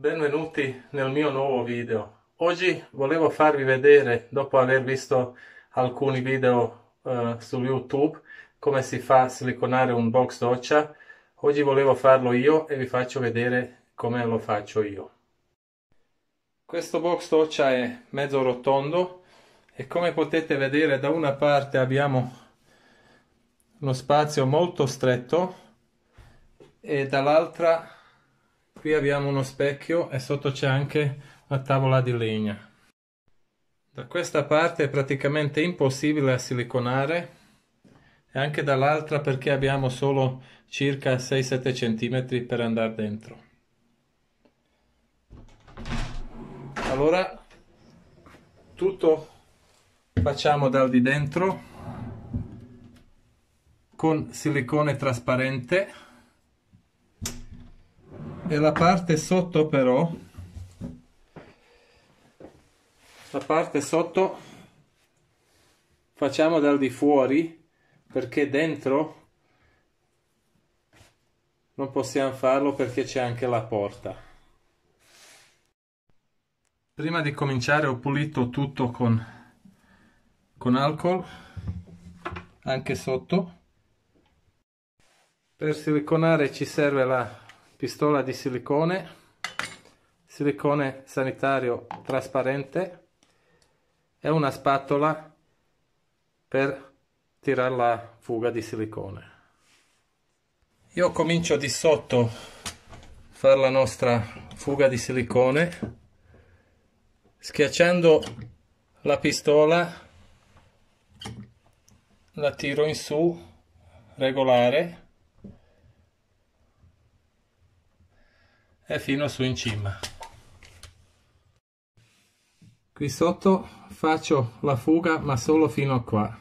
benvenuti nel mio nuovo video. Oggi volevo farvi vedere, dopo aver visto alcuni video uh, su YouTube, come si fa a siliconare un box doccia. Oggi volevo farlo io e vi faccio vedere come lo faccio io. Questo box doccia è mezzo rotondo e come potete vedere da una parte abbiamo uno spazio molto stretto e dall'altra Qui abbiamo uno specchio e sotto c'è anche la tavola di legna. Da questa parte è praticamente impossibile siliconare e anche dall'altra perché abbiamo solo circa 6-7 cm per andare dentro. Allora tutto facciamo dal di dentro con silicone trasparente e la parte sotto però la parte sotto facciamo dal di fuori perché dentro non possiamo farlo perché c'è anche la porta prima di cominciare ho pulito tutto con con alcol anche sotto per siliconare ci serve la pistola di silicone, silicone sanitario trasparente e una spatola per tirare la fuga di silicone. Io comincio di sotto a fare la nostra fuga di silicone schiacciando la pistola la tiro in su regolare e fino su in cima qui sotto faccio la fuga ma solo fino a qua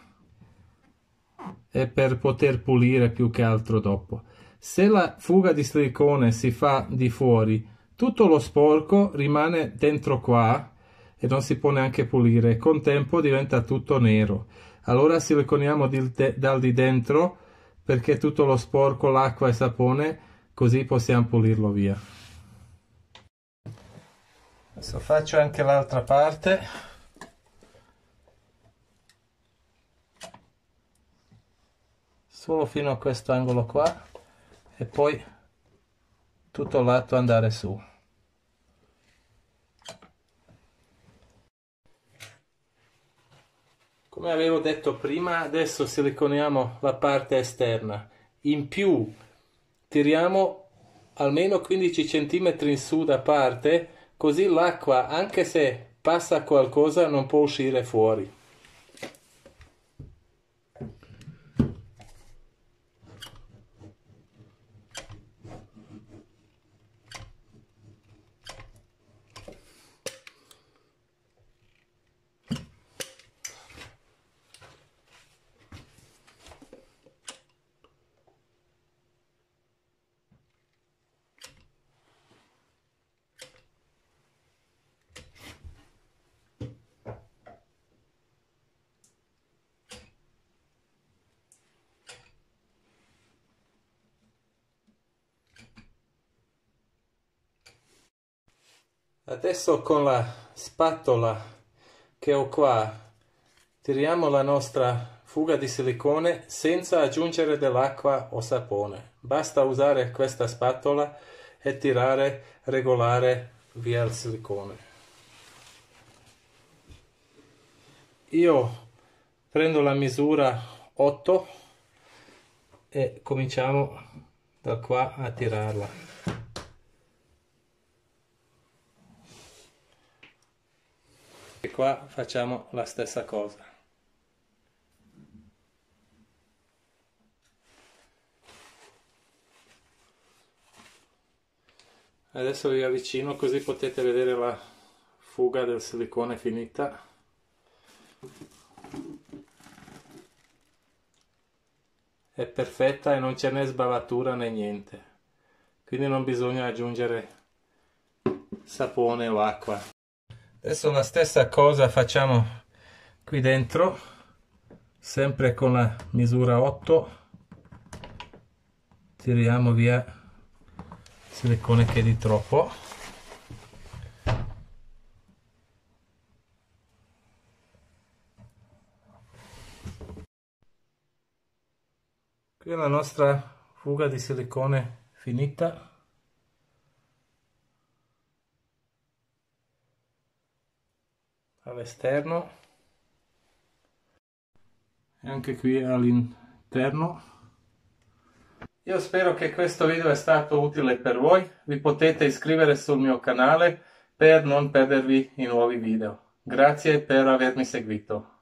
e per poter pulire più che altro dopo se la fuga di silicone si fa di fuori tutto lo sporco rimane dentro qua e non si può neanche pulire con tempo diventa tutto nero allora siliconiamo dal di dentro perché tutto lo sporco l'acqua e sapone così possiamo pulirlo via adesso faccio anche l'altra parte solo fino a questo angolo qua e poi tutto lato andare su come avevo detto prima adesso siliconiamo la parte esterna in più tiriamo almeno 15 cm in su da parte Così l'acqua, anche se passa qualcosa, non può uscire fuori. Adesso con la spatola che ho qua tiriamo la nostra fuga di silicone senza aggiungere dell'acqua o sapone. Basta usare questa spatola e tirare regolare via il silicone. Io prendo la misura 8 e cominciamo da qua a tirarla. qua facciamo la stessa cosa. Adesso vi avvicino così potete vedere la fuga del silicone finita. È perfetta e non c'è né sbavatura né niente. Quindi non bisogna aggiungere sapone o acqua adesso la stessa cosa facciamo qui dentro sempre con la misura 8 tiriamo via silicone che è di troppo qui è la nostra fuga di silicone finita all'esterno e anche qui all'interno io spero che questo video è stato utile per voi vi potete iscrivere sul mio canale per non perdervi i nuovi video grazie per avermi seguito